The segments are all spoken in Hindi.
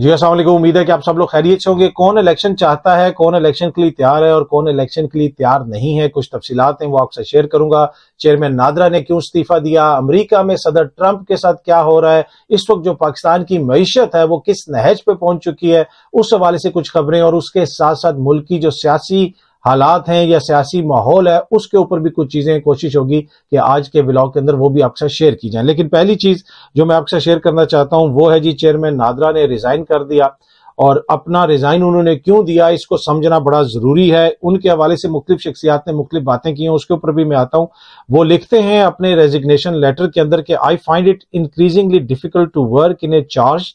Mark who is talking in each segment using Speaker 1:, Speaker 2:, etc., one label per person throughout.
Speaker 1: जी असल उम्मीद है कि आप सब लोग खैरियत होंगे कौन इलेक्शन चाहता है कौन इलेक्शन के लिए तैयार है और कौन इलेक्शन के लिए तैयार नहीं है कुछ तफसीलात हैं वो आपसे शेयर करूंगा चेयरमैन नादरा ने क्यों इस्तीफा दिया अमेरिका में सदर ट्रंप के साथ क्या हो रहा है इस वक्त जो पाकिस्तान की मीशत है वो किस नहज पे पहुंच चुकी है उस हवाले से कुछ खबरें और उसके साथ साथ मुल्क की जो सियासी हालात हैं या सियासी माहौल है उसके ऊपर भी कुछ चीज़ें कोशिश होगी कि आज के ब्लॉग के अंदर वो भी आपके साथ शेयर की जाए लेकिन पहली चीज़ जो मैं आपके साथ शेयर करना चाहता हूँ वो है जी चेयरमैन नादरा ने रिज़ाइन कर दिया और अपना रिज़ाइन उन्होंने क्यों दिया इसको समझना बड़ा ज़रूरी है उनके हवाले से मुख्तलिफ शख्सियात ने मुख्त बातें की हैं उसके ऊपर भी मैं आता हूँ वो लिखते हैं अपने रेजिग्नेशन लेटर के अंदर कि I find it increasingly difficult to work in a charge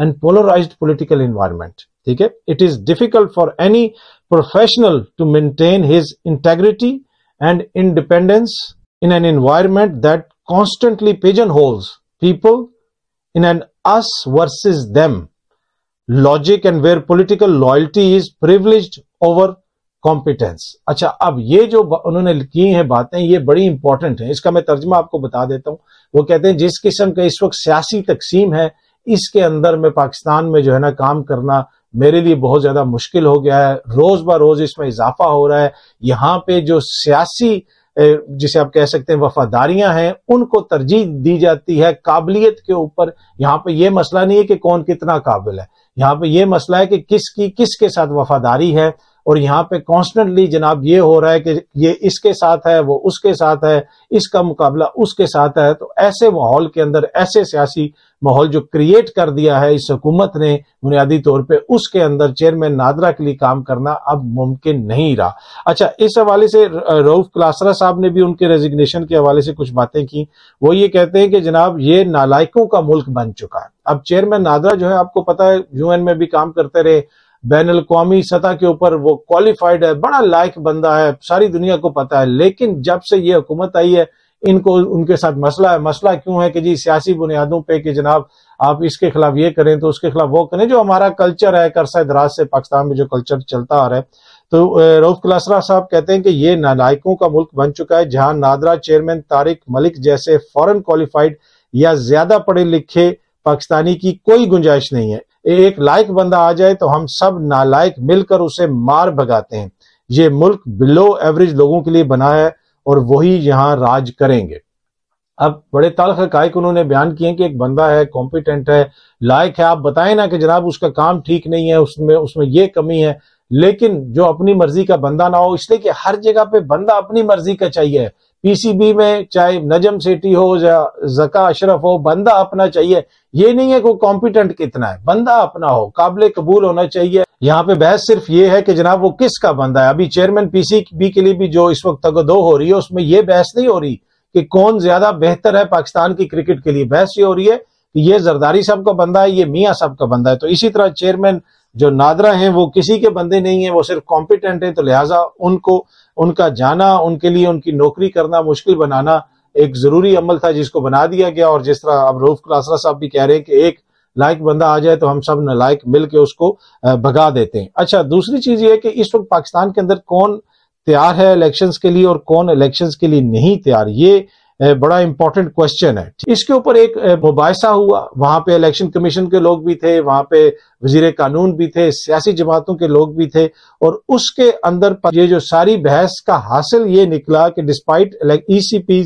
Speaker 1: and polarize political environment ठीक है it is difficult for any professional to maintain his integrity and independence in an environment that constantly pigeonholes people in an us versus them logic and where political loyalty is privileged over competence अच्छा अब ये जो उन्होंने की हैं बातें ये बड़ी इंपॉर्टेंट है इसका मैं तर्जमा आपको बता देता हूँ वो कहते हैं जिस किस्म का इस वक्त सियासी तकसीम है इसके अंदर में पाकिस्तान में जो है ना काम करना मेरे लिए बहुत ज्यादा मुश्किल हो गया है रोज ब रोज इसमें इजाफा हो रहा है यहाँ पे जो सियासी जिसे आप कह सकते हैं वफादारियां हैं उनको तरजीह दी जाती है काबिलियत के ऊपर यहाँ पे ये मसला नहीं है कि कौन कितना काबिल है यहाँ पे ये मसला है कि किसकी किसके साथ वफादारी है और यहाँ पे कॉन्स्टेंटली जनाब ये हो रहा है कि ये इसके साथ है वो उसके साथ है इसका मुकाबला उसके साथ है तो ऐसे माहौल के अंदर ऐसे सियासी माहौल जो क्रिएट कर दिया है इस हुकूमत ने बुनियादी तौर पे उसके अंदर चेयरमैन नादरा के लिए काम करना अब मुमकिन नहीं रहा अच्छा इस हवाले से रऊफ क्लासरा साहब ने भी उनके रेजिग्नेशन के हवाले से कुछ बातें की वो ये कहते हैं कि जनाब ये नालायकों का मुल्क बन चुका है अब चेयरमैन नादरा जो है आपको पता है यूएन में भी काम करते रहे बैन अवी सतह के ऊपर वो क्वालिफाइड है बड़ा लायक बंदा है सारी दुनिया को पता है लेकिन जब से ये हुकूमत आई है इनको उनके साथ मसला है मसला क्यों है कि जी सियासी बुनियादों पे कि जनाब आप इसके खिलाफ ये करें तो उसके खिलाफ वो करें जो हमारा कल्चर है करसा दराज से पाकिस्तान में जो कल्चर चलता आ रहा है तो रोफ कलासरा साहब कहते हैं कि ये नालायकों का मुल्क बन चुका है जहां नादरा चेयरमैन तारिक मलिक जैसे फॉरन क्वालिफाइड या ज्यादा पढ़े लिखे पाकिस्तानी की कोई गुंजाइश नहीं है एक लायक बंदा आ जाए तो हम सब नालायक मिलकर उसे मार भगाते हैं ये मुल्क बिलो एवरेज लोगों के लिए बना है और वही यहाँ राज करेंगे अब बड़े तलख हकायक उन्होंने बयान किए कि एक बंदा है कॉम्पिटेंट है लायक है आप बताएं ना कि जनाब उसका काम ठीक नहीं है उसमें उसमें ये कमी है लेकिन जो अपनी मर्जी का बंदा ना हो इसलिए कि हर जगह पे बंदा अपनी मर्जी का चाहिए पीसीबी में चाहे नजम सेठी हो या जका अशरफ हो बंदा अपना चाहिए ये नहीं है कि कॉम्पिटेंट कितना है बंदा अपना हो काबिल कबूल होना चाहिए यहाँ पे बहस सिर्फ ये है कि जनाब वो किसका बंदा है अभी चेयरमैन पीसीबी के लिए भी जो इस वक्त तक दो हो रही है उसमें ये बहस नहीं हो रही कि कौन ज्यादा बेहतर है पाकिस्तान की क्रिकेट के लिए बहस ये हो रही है कि ये जरदारी साहब का बंदा है ये मियाँ साहब का बंदा है तो इसी तरह चेयरमैन जो नादरा है वो किसी के बंदे नहीं है वो सिर्फ कॉम्पिटेंट है तो लिहाजा उनको उनका जाना उनके लिए उनकी नौकरी करना मुश्किल बनाना एक जरूरी अमल था जिसको बना दिया गया और जिस तरह अब रूफ क्लासरा साहब भी कह रहे हैं कि एक लायक बंदा आ जाए तो हम सब नलायक मिल के उसको भगा देते हैं अच्छा दूसरी चीज ये कि इस वक्त पाकिस्तान के अंदर कौन तैयार है इलेक्शंस के लिए और कौन इलेक्शंस के लिए नहीं तैयार ये बड़ा इंपॉर्टेंट क्वेश्चन है इसके ऊपर एक मुबासा हुआ वहां पे इलेक्शन कमीशन के लोग भी थे वहां पे वजीर कानून भी थे सियासी जमातों के लोग भी थे और उसके अंदर ये जो सारी बहस का हासिल ये निकला कि despite E C P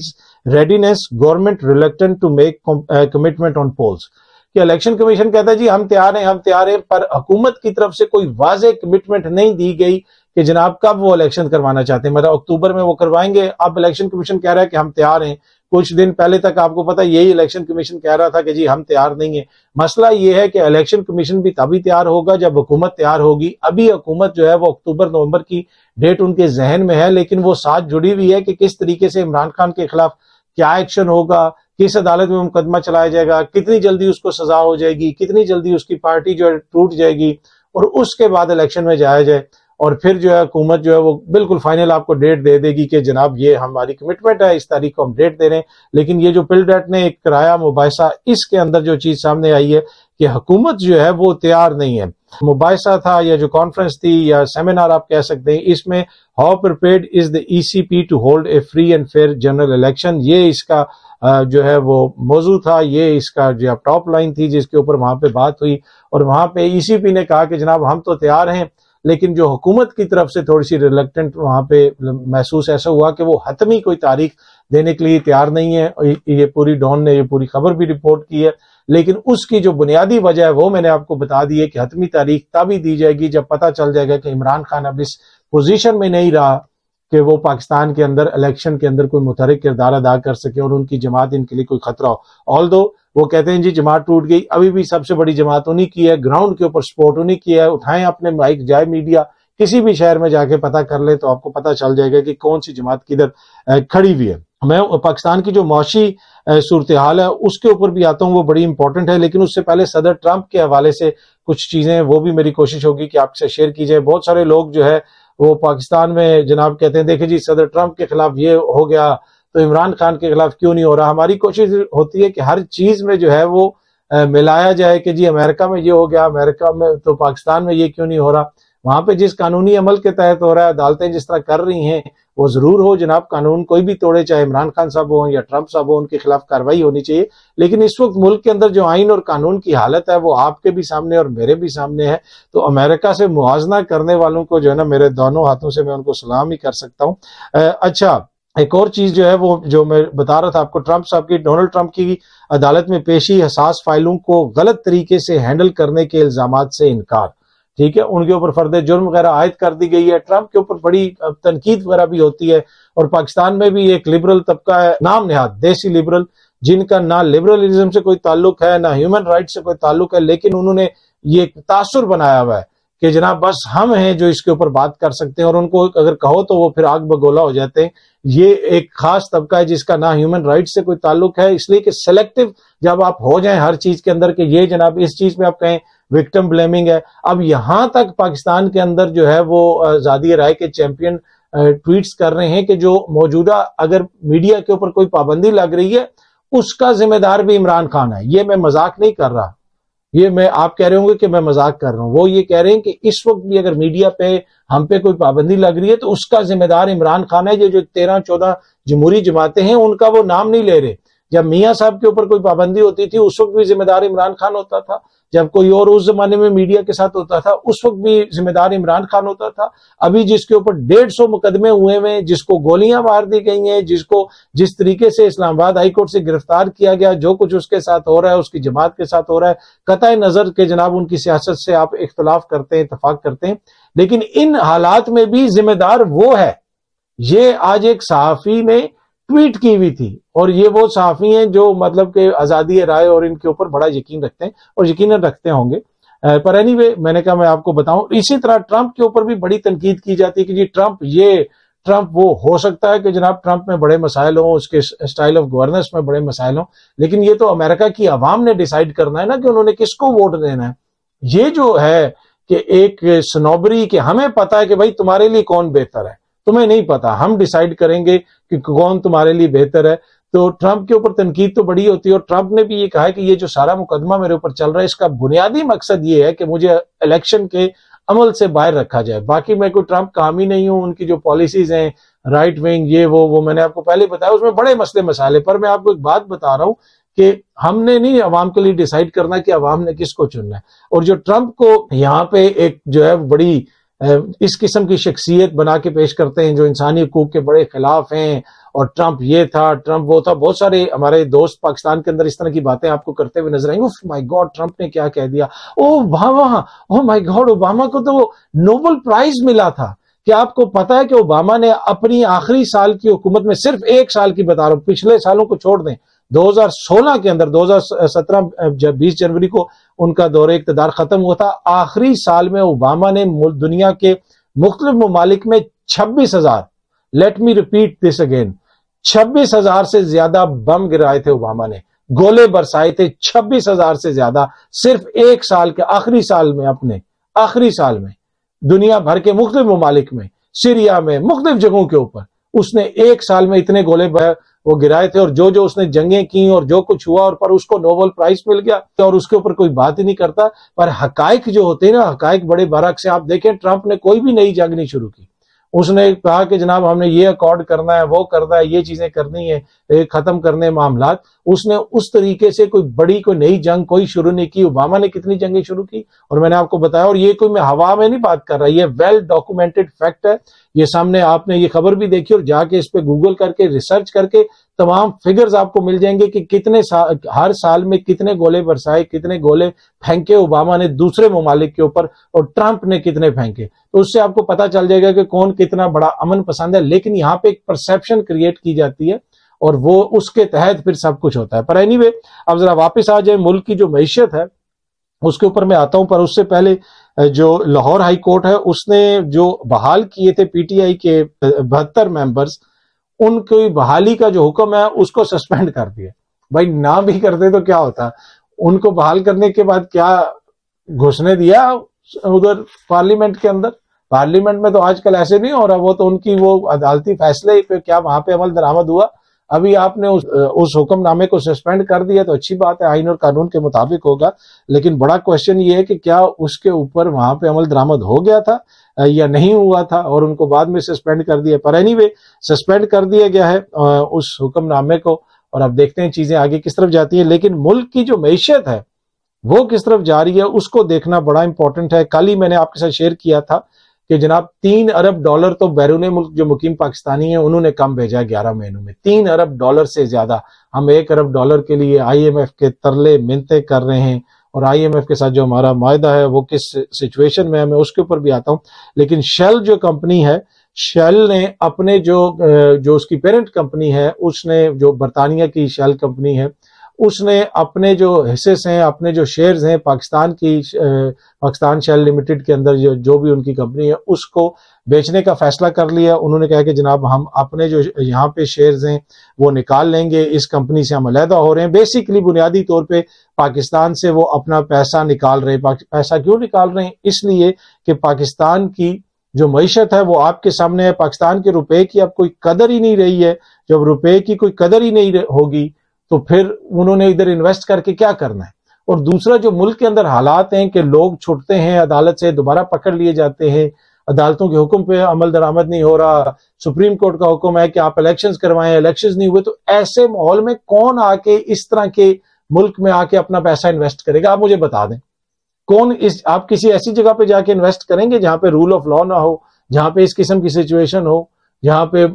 Speaker 1: readiness government reluctant to make commitment on polls कि इलेक्शन कमीशन कहता है जी हम तैयार हैं हम तैयार हैं पर हुकूमत की तरफ से कोई वाज कमिटमेंट नहीं दी गई कि जनाब कब वो इलेक्शन करवाना चाहते हैं मतलब अक्टूबर में वो करवाएंगे अब इलेक्शन कमीशन कह रहा है कि हम तैयार हैं कुछ दिन पहले तक आपको पता यही इलेक्शन कमीशन कह रहा था कि जी हम तैयार नहीं है मसला ये है कि इलेक्शन कमीशन भी तभी तैयार होगा जब हुकूमत तैयार होगी अभी हुकूमत जो है वो अक्टूबर नवंबर की डेट उनके जहन में है लेकिन वो साथ जुड़ी हुई है कि किस तरीके से इमरान खान के खिलाफ क्या एक्शन होगा किस अदालत में मुकदमा चलाया जाएगा कितनी जल्दी उसको सजा हो जाएगी कितनी जल्दी उसकी पार्टी जो है टूट जाएगी और उसके बाद इलेक्शन में जाया जाए और फिर जो है हुकूमत जो है वो बिल्कुल फाइनल आपको डेट दे देगी कि जनाब ये हमारी कमिटमेंट है इस तारीख को हम डेट दे रहे हैं लेकिन ये जो पिलडेट ने एक कराया मुबासा इसके अंदर जो चीज़ सामने आई है कि हुकूमत जो है वो तैयार नहीं है मुबासा था या जो कॉन्फ्रेंस थी या सेमिनार आप कह सकते हैं इसमें how prepared is the ECP to hold a free and fair general election ये इसका जो है वो मौजू था ये इसका जो टॉप लाइन थी जिसके ऊपर वहां पे बात हुई और वहां पे ईसीपी e ने कहा कि जनाब हम तो तैयार हैं लेकिन जो हुकूमत की तरफ से थोड़ी सी रिलेक्टेंट वहां पे मतलब महसूस ऐसा हुआ कि वो हतमी कोई तारीख देने के लिए तैयार नहीं है ये पूरी डॉन ने ये पूरी खबर भी रिपोर्ट की है लेकिन उसकी जो बुनियादी वजह है वो मैंने आपको बता दी है कि हतमी तारीख तभी दी जाएगी जब पता चल जाएगा कि इमरान खान अब इस पोजिशन में नहीं रहा कि वो पाकिस्तान के अंदर इलेक्शन के अंदर कोई मुतहरक किरदार अदा कर सके और उनकी जमात इनके लिए कोई खतरा हो ऑल वो कहते हैं जी जमात टूट गई अभी भी सबसे बड़ी जमात उन्हीं की है ग्राउंड के ऊपर सपोर्ट उन्हीं की है उठाएं अपने माइक जाए मीडिया किसी भी शहर में जाके पता कर ले तो आपको पता चल जाएगा कि कौन सी जमात किधर खड़ी हुई है मैं पाकिस्तान की जो मौसी सूरत हाल है उसके ऊपर भी आता हूँ वो बड़ी इंपॉर्टेंट है लेकिन उससे पहले सदर ट्रंप के हवाले से कुछ चीजें वो भी मेरी कोशिश होगी कि आपसे शेयर की जाए बहुत सारे लोग जो है वो पाकिस्तान में जनाब कहते हैं देखे जी सदर ट्रंप के खिलाफ ये हो गया तो इमरान खान के खिलाफ क्यों नहीं हो रहा हमारी कोशिश होती है कि हर चीज में जो है वो मिलाया जाए कि जी अमेरिका में ये हो गया अमेरिका में तो पाकिस्तान में ये क्यों नहीं हो रहा वहां पे जिस कानूनी अमल के तहत हो रहा है अदालतें जिस तरह कर रही हैं वो जरूर हो जनाब कानून कोई भी तोड़े चाहे इमरान खान साहब हो या ट्रंप साहब हो उनके खिलाफ कार्रवाई होनी चाहिए लेकिन इस वक्त मुल्क के अंदर जो आइन और कानून की हालत है वो आपके भी सामने और मेरे भी सामने है तो अमेरिका से मुआजना करने वालों को जो है ना मेरे दोनों हाथों से मैं उनको सलाम ही कर सकता हूँ अच्छा एक और चीज जो है वो जो मैं बता रहा था आपको ट्रंप साहब की डोनाल्ड ट्रंप की अदालत में पेशी हसास फाइलों को गलत तरीके से हैंडल करने के इल्जाम से इनकार ठीक है उनके ऊपर फर्द जुर्म वगैरह आयद कर दी गई है ट्रंप के ऊपर बड़ी तनकीद वगैरह भी होती है और पाकिस्तान में भी एक लिबरल तबका है नाम नहाद देसी लिबरल जिनका ना लिबरलिज्म से कोई ताल्लुक है ना ह्यूमन राइट से कोई ताल्लुक है लेकिन उन्होंने ये तासुर बनाया हुआ है कि जनाब बस हम हैं जो इसके ऊपर बात कर सकते हैं और उनको अगर कहो तो वो फिर आग बगोला हो जाते हैं ये एक खास तबका है जिसका ना ह्यूमन राइट से कोई ताल्लुक है इसलिए कि सेलेक्टिव जब आप हो जाए हर चीज के अंदर कि ये जनाब इस चीज में आप कहें विक्टिम ब्लेमिंग है अब यहां तक पाकिस्तान के अंदर जो है वो आजादी राय के चैंपियन ट्वीट्स कर रहे हैं कि जो मौजूदा अगर मीडिया के ऊपर कोई पाबंदी लग रही है उसका जिम्मेदार भी इमरान खान है ये मैं मजाक नहीं कर रहा ये मैं आप कह रहे होंगे कि मैं मजाक कर रहा हूं वो ये कह रहे हैं कि इस वक्त भी अगर मीडिया पे हम पे कोई पाबंदी लग रही है तो उसका जिम्मेदार इमरान खान है जो जो तेरह चौदह जमहूरी जमाते हैं उनका वो नाम नहीं ले रहे जब मियाँ साहब के ऊपर कोई पाबंदी होती थी उस वक्त भी जिम्मेदार इमरान खान होता था जब कोई और उस जमाने में मीडिया के साथ होता था उस वक्त भी जिम्मेदार इमरान खान होता था अभी जिसके ऊपर डेढ़ सौ मुकदमे हुए हुए जिसको गोलियां मार दी गई हैं जिसको जिस तरीके से इस्लामाबाद हाईकोर्ट से गिरफ्तार किया गया जो कुछ उसके साथ हो रहा है उसकी जमात के साथ हो रहा है कतः नजर के जनाब उनकी सियासत से आप इख्तलाफ करते हैं इतफाक करते हैं लेकिन इन हालात में भी जिम्मेदार वो है ये आज एक सहाफी ने ट्वीट की हुई थी और ये वो साफी हैं जो मतलब के आज़ादी राय और इनके ऊपर बड़ा यकीन रखते हैं और यकीन रखते होंगे पर एनी anyway, मैंने कहा मैं आपको बताऊं इसी तरह ट्रंप के ऊपर भी बड़ी तनकीद की जाती है कि जी ट्रंप ये ट्रंप वो हो सकता है कि जनाब ट्रंप में बड़े मसाइल हों उसके स्टाइल ऑफ गवर्नेंस में बड़े मसाइल हों लेकिन ये तो अमेरिका की आवाम ने डिसाइड करना है ना कि उन्होंने किसको वोट देना है ये जो है कि एक सनोबरी के हमें पता है कि भाई तुम्हारे लिए कौन बेहतर है तुम्हें नहीं पता हम डिसाइड करेंगे कि कौन तुम्हारे लिए बेहतर है तो ट्रंप के ऊपर तनकीद तो बड़ी होती है और ट्रंप ने भी ये कहा है कि ये जो सारा मुकदमा मेरे ऊपर चल रहा है इसका बुनियादी मकसद ये है कि मुझे इलेक्शन के अमल से बाहर रखा जाए बाकी मैं कोई ट्रंप काम ही नहीं हूं उनकी जो पॉलिसीज हैं राइट विंग ये वो वो मैंने आपको पहले बताया उसमें बड़े मसले मसाले पर मैं आपको एक बात बता रहा हूं कि हमने नहीं आवाम के लिए डिसाइड करना कि अवाम ने किसको चुनना है और जो ट्रंप को यहाँ पे एक जो है बड़ी इस किस्म की शख्सियत बना के पेश करते हैं जो इंसानी हकूक के बड़े खिलाफ हैं और ट्रंप ये था ट्रंप वो था बहुत सारे हमारे दोस्त पाकिस्तान के अंदर इस तरह की बातें आपको करते हुए नजर आएंगे माय गॉड ट्रंप ने क्या कह दिया oh Obama oh my God Obama को तो वो नोबल प्राइज मिला था कि आपको पता है कि ओबामा ने अपनी आखिरी साल की हुकूमत में सिर्फ एक साल की बता रहा हूं पिछले सालों को छोड़ दें 2016 के अंदर 2017 जब 20 जनवरी को उनका दौरे इकतदार खत्म हुआ था आखिरी साल में ओबामा ने दुनिया के मुख्तलिफ ममालिक में छब्बीस हजार let me repeat this again छब्बीस हजार से ज्यादा बम गिराए थे ओबामा ने गोले बरसाए थे छब्बीस हजार से ज्यादा सिर्फ एक साल के आखिरी साल में अपने आखिरी साल में दुनिया भर के मुख्त ममालिक में सीरिया में मुख्तलिफ जगहों के ऊपर उसने एक साल में इतने गोले वो गिराए थे और जो जो उसने जंगें की और जो कुछ हुआ और पर उसको नोबल प्राइज मिल गया तो और उसके ऊपर कोई बात ही नहीं करता पर हकायक जो होते हैं ना हकायक बड़े बरक से आप देखें ट्रंप ने कोई भी नई जंग नहीं शुरू की उसने कहा कि जनाब हमने ये अकॉर्ड करना है वो करना है ये चीजें करनी है खत्म करने मामला उसने उस तरीके से कोई बड़ी कोई नई जंग कोई शुरू नहीं की ओबामा ने कितनी जंगें शुरू की और मैंने आपको बताया और ये कोई मैं हवा में नहीं बात कर रहा ये वेल डॉक्यूमेंटेड फैक्ट है ये सामने आपने ये खबर भी देखी और जाके इस पर गूगल करके रिसर्च करके तमाम फिगर्स आपको मिल जाएंगे कि कितने सा, हर साल में कितने गोले बरसाए कितने गोले फेंके ओबामा ने दूसरे ममालिक के ऊपर और ट्रंप ने कितने फेंके तो उससे आपको पता चल जाएगा कि कौन कितना बड़ा अमन पसंद है लेकिन यहाँ पे एक परसेप्शन क्रिएट की जाती है और वो उसके तहत फिर सब कुछ होता है पर एनी वे अब जरा वापिस आ जाए मुल्क की जो मैशियत है उसके ऊपर मैं आता हूं पर उससे पहले जो लाहौर हाई कोर्ट है उसने जो बहाल किए थे पीटीआई के बहत्तर मेंबर्स उनकी बहाली का जो हुक्म है उसको सस्पेंड कर दिया भाई ना भी करते तो क्या होता उनको बहाल करने के बाद क्या घुसने दिया उधर पार्लियामेंट के अंदर पार्लियामेंट में तो आजकल ऐसे नहीं हो रहा वो तो उनकी वो अदालती फैसले पे क्या वहां पे अमल दरामद हुआ अभी आपने उस उस हुक्मनामे को सस्पेंड कर दिया तो अच्छी बात है आइन और कानून के मुताबिक होगा लेकिन बड़ा क्वेश्चन ये है कि क्या उसके ऊपर वहां पे अमल दरामद हो गया था या नहीं हुआ था और उनको बाद में सस्पेंड कर दिया पर एनी सस्पेंड कर दिया गया है उस हुक्मनामे को और अब देखते हैं चीजें आगे किस तरफ जाती हैं लेकिन मुल्क की जो मैशियत है वो किस तरफ जा रही है उसको देखना बड़ा इंपॉर्टेंट है कल ही मैंने आपके साथ शेयर किया था कि जनाब तीन अरब डॉलर तो बैरून मुल्क जो मुकीम पाकिस्तानी है उन्होंने कम भेजा है ग्यारह महीनों में तीन अरब डॉलर से ज्यादा हम एक अरब डॉलर के लिए आईएमएफ के तरले मिनते कर रहे हैं और आईएमएफ के साथ जो हमारा माहा है वो किस सिचुएशन में है मैं उसके ऊपर भी आता हूँ लेकिन शेल जो कंपनी है शेल ने अपने जो जो उसकी पेरेंट कंपनी है उसने जो बरतानिया की शेल कंपनी है उसने अपने जो हिस्सेस हैं अपने जो शेयर्स हैं पाकिस्तान की पाकिस्तान शेल लिमिटेड के अंदर जो जो भी उनकी कंपनी है उसको बेचने का फैसला कर लिया उन्होंने कहा कि जनाब हम अपने जो यहाँ पे शेयर्स हैं वो निकाल लेंगे इस कंपनी से हम अलहदा हो रहे हैं बेसिकली बुनियादी तौर पर पाकिस्तान से वो अपना पैसा निकाल रहे हैं पैसा क्यों निकाल रहे हैं इसलिए कि पाकिस्तान की जो मीशत है वो आपके सामने है पाकिस्तान के रुपए की अब कोई कदर ही नहीं रही है जब रुपए की कोई कदर ही नहीं होगी तो फिर उन्होंने इधर इन्वेस्ट करके क्या करना है और दूसरा जो मुल्क के अंदर हालात हैं कि लोग छुटते हैं अदालत से दोबारा पकड़ लिए जाते हैं अदालतों के हुक्म पे अमल दरामद नहीं हो रहा सुप्रीम कोर्ट का हुक्म है कि आप इलेक्शंस करवाएं इलेक्शंस नहीं हुए तो ऐसे माहौल में कौन आके इस तरह के मुल्क में आके अपना पैसा इन्वेस्ट करेगा आप मुझे बता दें कौन इस आप किसी ऐसी जगह पे जाके इन्वेस्ट करेंगे जहां पे रूल ऑफ लॉ ना हो जहां पे इस किस्म की सिचुएशन हो जहाँ पे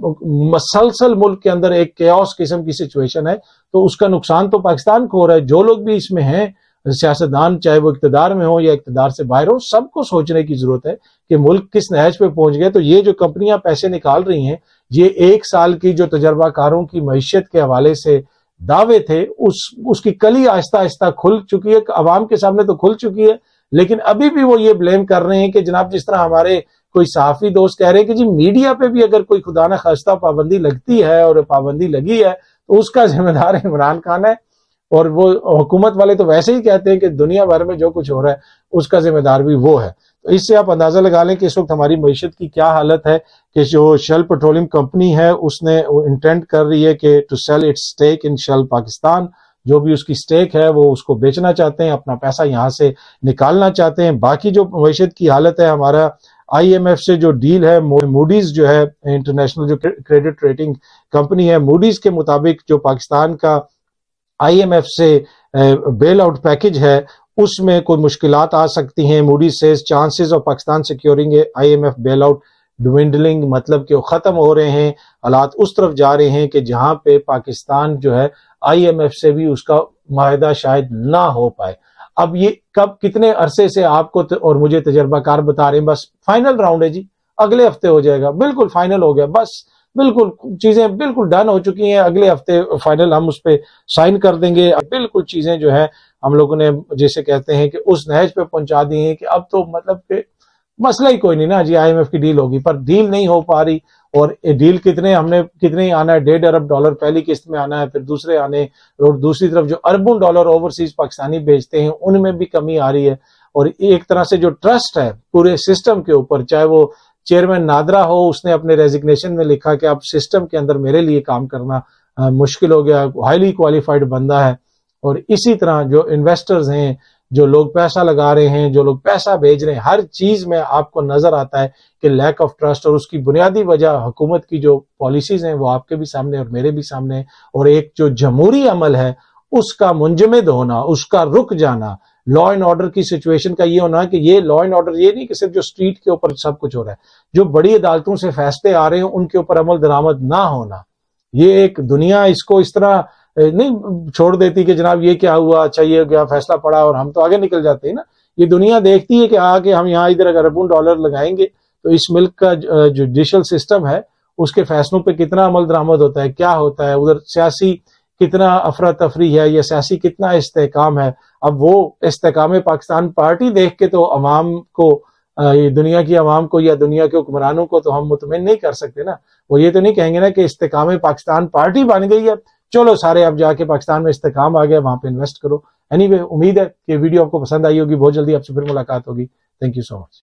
Speaker 1: मसलसल मुल्क के अंदर एक क्या किस्म की सिचुएशन है तो उसका नुकसान तो पाकिस्तान को हो रहा है जो लोग भी इसमें हैं सियासतदान चाहे वो इकतदार में हो या इकतदार से बाहर हो सबको सोचने की जरूरत है कि मुल्क किस नहज पे पहुंच गए तो ये जो कंपनियां पैसे निकाल रही हैं ये एक साल की जो तजर्बाकारों की मीशत के हवाले से दावे थे उस उसकी कली आहिस्ता आहिस्ता खुल चुकी है अवाम के सामने तो खुल चुकी है लेकिन अभी भी वो ये ब्लेम कर रहे हैं कि जनाब जिस तरह हमारे कोई सहाफी दोस्त कह रहे हैं कि जी मीडिया पे भी अगर कोई खुदा न खास्ता पाबंदी लगती है और पाबंदी लगी है तो उसका जिम्मेदार इमरान खान है और वो हुकूमत वाले तो वैसे ही कहते हैं कि दुनिया भर में जो कुछ हो रहा है उसका जिम्मेदार भी वो है तो इससे आप अंदाजा लगा लें कि इस वक्त हमारी मीशत की क्या हालत है कि जो शेल पेट्रोलियम कंपनी है उसने इंटेंट कर रही है कि to sell its stake in Shell Pakistan जो भी उसकी स्टेक है वो उसको बेचना चाहते हैं अपना पैसा यहाँ से निकालना चाहते हैं बाकी जो मीशत की हालत है हमारा आईएमएफ से जो डील है मूडीज जो है इंटरनेशनल जो क्रेडिट रेटिंग कंपनी है मूडीज के मुताबिक जो पाकिस्तान का आईएमएफ से बेल आउट पैकेज है उसमें कोई मुश्किल आ सकती हैं मूडीज से chances of Pakistan securing I M F bail out dwindling मतलब कि वो ख़त्म हो रहे हैं हालात उस तरफ जा रहे हैं कि जहां पे पाकिस्तान जो है आईएमएफ से भी उसका माह शायद ना हो पाए अब ये कब कितने अरसे से आपको और मुझे तजर्बाकार बता रहे हैं बस फाइनल राउंड है जी अगले हफ्ते हो जाएगा बिल्कुल फाइनल हो गया बस बिल्कुल चीजें बिल्कुल डन हो चुकी हैं अगले हफ्ते फाइनल हम उस पर साइन कर देंगे बिल्कुल चीजें जो है हम लोगों ने जैसे कहते हैं कि उस नहज पे पहुंचा दी हैं कि अब तो मतलब के मसला ही कोई नहीं ना जी एफ की डील होगी पर डील नहीं हो पा रही और डील कितने हमने कितने ही आना है डेढ़ अरब डॉलर पहली किस्त में आना है फिर दूसरे आने और दूसरी तरफ जो अरबों डॉलर ओवरसीज पाकिस्तानी भेजते हैं उनमें भी कमी आ रही है और एक तरह से जो ट्रस्ट है पूरे सिस्टम के ऊपर चाहे वो चेयरमैन नादरा हो उसने अपने रेजिग्नेशन में लिखा कि आप सिस्टम के अंदर मेरे लिए काम करना आ, मुश्किल हो गया हाईली क्वालिफाइड बंदा है और इसी तरह जो इन्वेस्टर्स हैं जो लोग पैसा लगा रहे हैं जो लोग पैसा भेज रहे हैं हर चीज में आपको नजर आता है कि लैक ऑफ ट्रस्ट और उसकी बुनियादी वजह हुकूमत की जो पॉलिसीज हैं वो आपके भी सामने और मेरे भी सामने और एक जो जमहूरी अमल है उसका मुंजमद होना उसका रुक जाना लॉ एंड ऑर्डर की सिचुएशन का ये होना कि ये लॉ एंड ऑर्डर ये नहीं कि सिर्फ जो स्ट्रीट के ऊपर सब कुछ हो रहा है जो बड़ी अदालतों से फैसले आ रहे हैं उनके ऊपर अमल दरामद ना होना ये एक दुनिया इसको इस तरह नहीं छोड़ देती कि जनाब ये क्या हुआ अच्छा ये क्या फैसला पड़ा और हम तो आगे निकल जाते हैं ना ये दुनिया देखती है कि आके हाँ, हम यहाँ इधर अगर अरबों डॉलर लगाएंगे तो इस मिल्क का जुडिशल सिस्टम है उसके फैसलों पे कितना अमल दरामद होता है क्या होता है उधर सियासी कितना अफरा तफरी है या सियासी कितना इस्तेकाम है अब वो इसकाम पाकिस्तान पार्टी देख के तो अवाम को दुनिया की आवाम को या दुनिया के हुक्मरानों को तो हम मुतमिन नहीं कर सकते ना वो ये तो नहीं कहेंगे ना कि इस्तेकाम पाकिस्तान पार्टी बन गई है चलो सारे अब जाके पाकिस्तान में इस्तेकाम आ गया वहां पर इन्वेस्ट करो एनी anyway, उम्मीद है कि वीडियो आपको पसंद आई होगी बहुत जल्दी आपसे फिर मुलाकात होगी थैंक यू सो मच